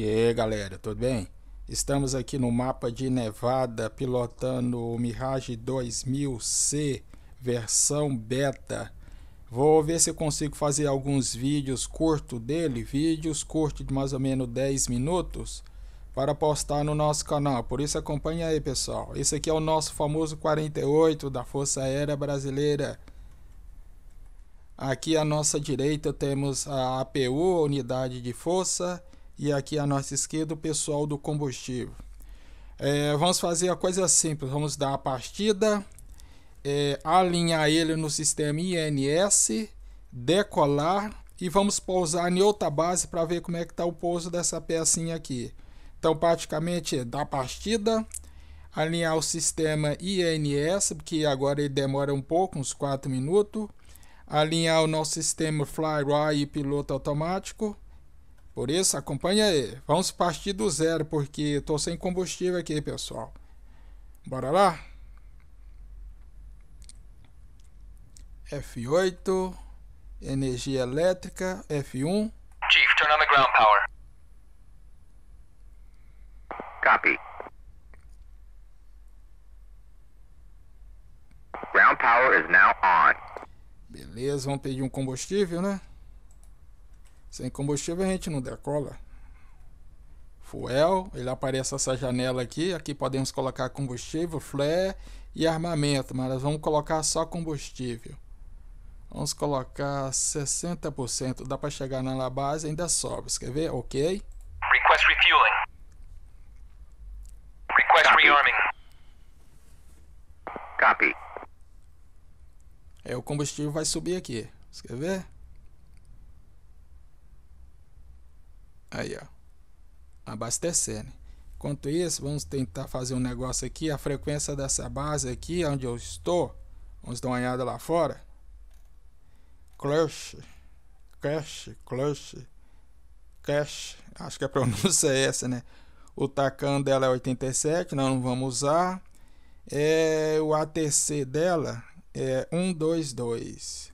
E aí galera, tudo bem? Estamos aqui no mapa de Nevada pilotando o Mirage 2000C versão beta. Vou ver se consigo fazer alguns vídeos curto dele, vídeos curto de mais ou menos 10 minutos para postar no nosso canal. Por isso acompanha aí, pessoal. Esse aqui é o nosso famoso 48 da Força Aérea Brasileira. Aqui à nossa direita temos a APU, a Unidade de Força, e aqui à nossa esquerda o pessoal do combustível. É, vamos fazer a coisa simples, vamos dar a partida, é, alinhar ele no sistema INS, decolar e vamos pousar em outra base para ver como é que está o pouso dessa pecinha aqui. Então praticamente dar partida, alinhar o sistema INS, que agora ele demora um pouco, uns 4 minutos, alinhar o nosso sistema FlyRy e piloto automático, por isso, acompanha aí. Vamos partir do zero, porque eu tô sem combustível aqui, pessoal. Bora lá? F8, energia elétrica, F1. Chief, turn on the ground power. Copy. Ground power is now on. Beleza, vamos pedir um combustível, né? Sem combustível a gente não decola. Fuel, ele aparece essa janela aqui. Aqui podemos colocar combustível, flare e armamento, mas nós vamos colocar só combustível. Vamos colocar 60%, dá para chegar na base, ainda sobe. Quer ver? OK. Request refueling. Request Copy. rearming. Copy. É, o combustível vai subir aqui. quer ver? Aí, ó. Abastecendo. Enquanto isso, vamos tentar fazer um negócio aqui. A frequência dessa base aqui, onde eu estou. Vamos dar uma olhada lá fora. Clutch. Cash, clutch. Cash. Acho que a pronúncia é essa, né? O tacão dela é 87, nós não vamos usar. É, o ATC dela é 122.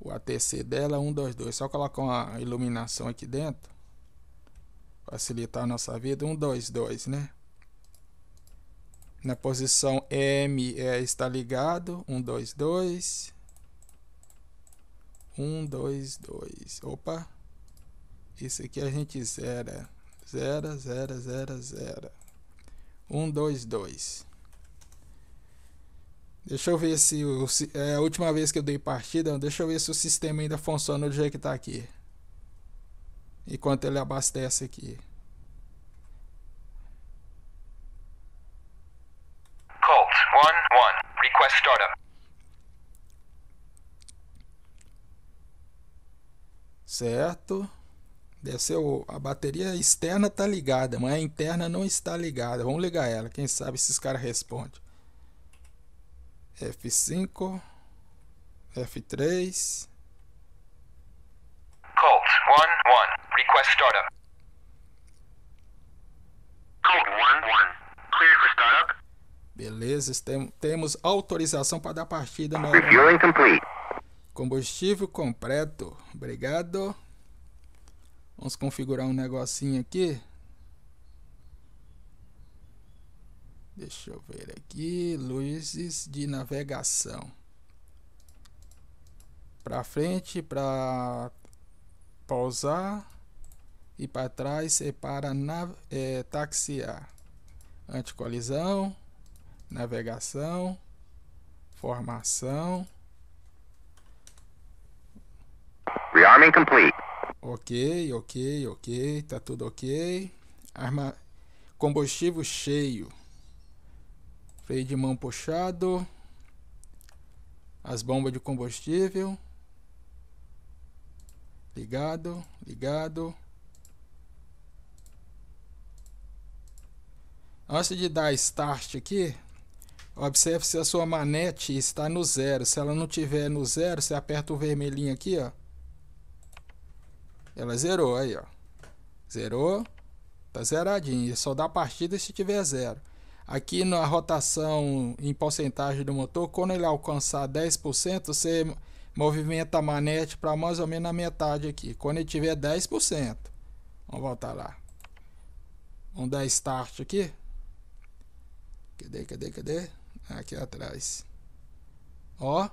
O ATC dela é 122. Só colocar uma iluminação aqui dentro facilitar a nossa vida, um 2, 2, né? Na posição M é, está ligado, um 2, 2. 1, 2, 2. Opa! Isso aqui a gente zera. Zera, zera, zera, zera. 1, 2, 2. Deixa eu ver se, o, se é a última vez que eu dei partida. Deixa eu ver se o sistema ainda funciona do jeito que está aqui enquanto ele abastece aqui. Colt 1-1, request startup. Certo. Desceu. A bateria externa tá ligada, mas a interna não está ligada. Vamos ligar ela. Quem sabe esses caras respondem. F5. F3. request startup. Code 1-1. Clear for startup. Beleza, tem, temos autorização para dar partida na. Né? Refueling complete. Combustível completo. Obrigado. Vamos configurar um negocinho aqui. Deixa eu ver aqui. Luzes de navegação. Para frente, para pausar e é para trás e para é, taxiar. Anticolisão, navegação, formação. Rearming complete. Ok, ok, ok, tá tudo ok. Arma... Combustível cheio. Freio de mão puxado. As bombas de combustível. Ligado, ligado. Antes de dar start aqui, observe se a sua manete está no zero. Se ela não tiver no zero, você aperta o vermelhinho aqui, ó. Ela zerou aí, ó. Zerou. Tá zeradinho. Só dá partida se tiver zero. Aqui na rotação em porcentagem do motor, quando ele alcançar 10%, você movimenta a manete para mais ou menos a metade aqui. Quando ele tiver 10%. Vamos voltar lá. Vamos dar start aqui. Cadê, cadê, cadê? Aqui atrás. Ó.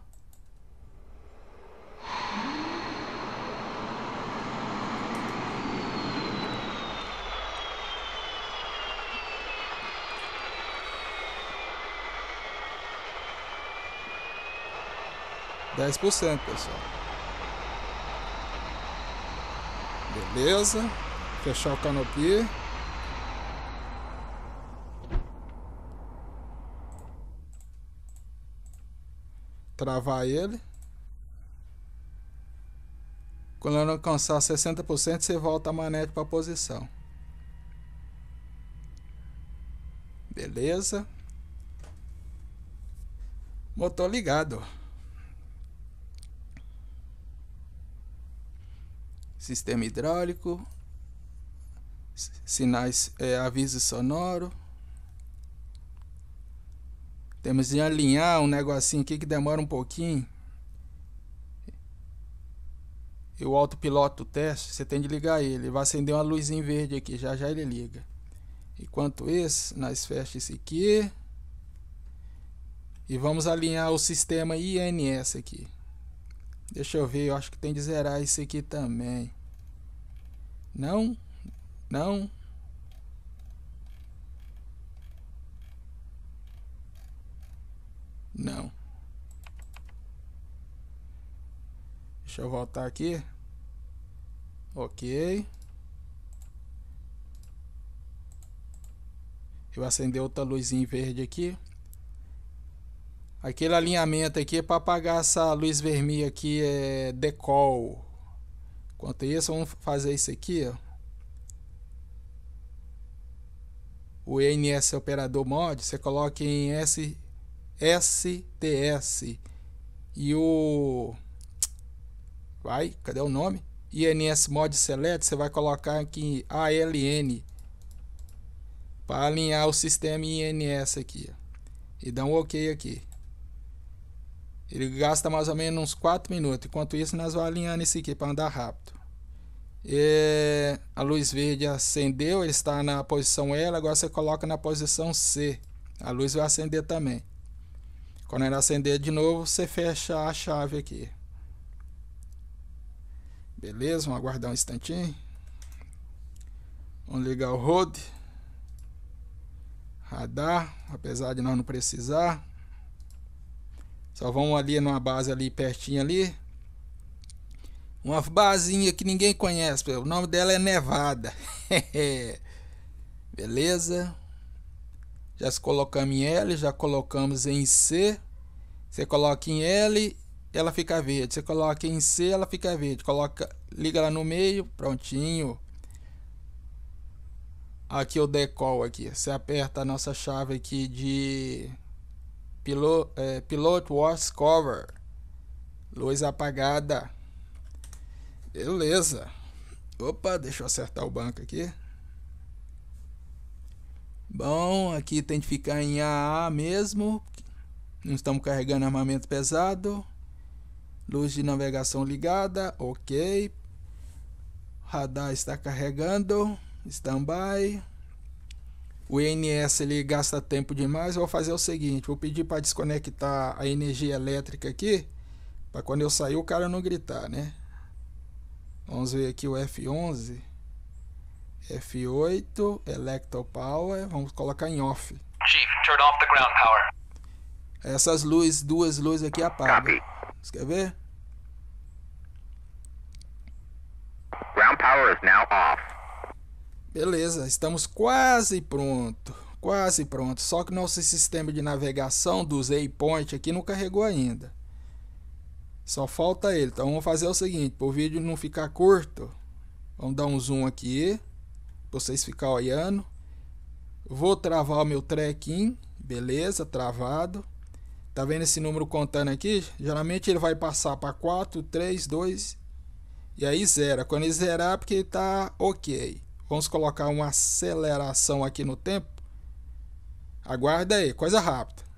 Dez por cento, pessoal. Beleza. Fechar o canopi. travar ele. Quando ela alcançar 60%, você volta a manete para a posição. Beleza. Motor ligado. Sistema hidráulico. Sinais, é, aviso sonoro. Temos de alinhar um negocinho aqui que demora um pouquinho. E o autopiloto o teste, você tem de ligar ele. Vai acender uma luzinha verde aqui, já já ele liga. Enquanto isso, nós fechamos esse aqui. E vamos alinhar o sistema INS aqui. Deixa eu ver, eu acho que tem de zerar esse aqui também. Não, não, Deixa eu voltar aqui. Ok. Eu acender outra luzinha verde aqui. Aquele alinhamento aqui é para apagar essa luz vermelha aqui, é decol. Enquanto isso, vamos fazer isso aqui, ó. O NS Operador Mod, você coloca em S, STS. E o vai, cadê o nome? INS Mod Select, você vai colocar aqui ALN para alinhar o sistema INS aqui. Ó. E dá um OK aqui. Ele gasta mais ou menos uns 4 minutos. Enquanto isso, nós vamos alinhando esse aqui para andar rápido. E a luz verde acendeu, ele está na posição L, agora você coloca na posição C. A luz vai acender também. Quando ela acender de novo, você fecha a chave aqui. Beleza, vamos aguardar um instantinho. Vamos ligar o road. Radar, apesar de nós não precisar. Só vamos ali numa base ali pertinho ali. Uma basinha que ninguém conhece, o nome dela é Nevada. Beleza? Já se colocamos em L, já colocamos em C. Você coloca em L ela fica verde. Você coloca em C, ela fica verde. Coloca, liga lá no meio, prontinho. Aqui o decol aqui. Você aperta a nossa chave aqui de pilot, é, pilot watch cover. Luz apagada. Beleza. Opa, deixa eu acertar o banco aqui. Bom, aqui tem que ficar em AA mesmo. Não estamos carregando armamento pesado. Luz de navegação ligada, ok. Radar está carregando, standby. O INS ele gasta tempo demais. Vou fazer o seguinte, vou pedir para desconectar a energia elétrica aqui, para quando eu sair o cara não gritar, né? Vamos ver aqui o F11, F8, Electro Power, vamos colocar em off. Chief, turn off the ground power. Essas luzes, duas luzes aqui apagam. Você quer ver? Ground power is now off. Beleza, estamos quase pronto. Quase pronto. Só que nosso sistema de navegação z waypoint aqui não carregou ainda. Só falta ele. Então vamos fazer o seguinte, para o vídeo não ficar curto, vamos dar um zoom aqui, para vocês ficarem olhando. Vou travar o meu trekking, beleza, travado. Tá vendo esse número contando aqui? Geralmente ele vai passar para 4, 3, 2 e aí zera. Quando ele zerar, é porque está ok. Vamos colocar uma aceleração aqui no tempo. Aguarda aí, coisa rápida.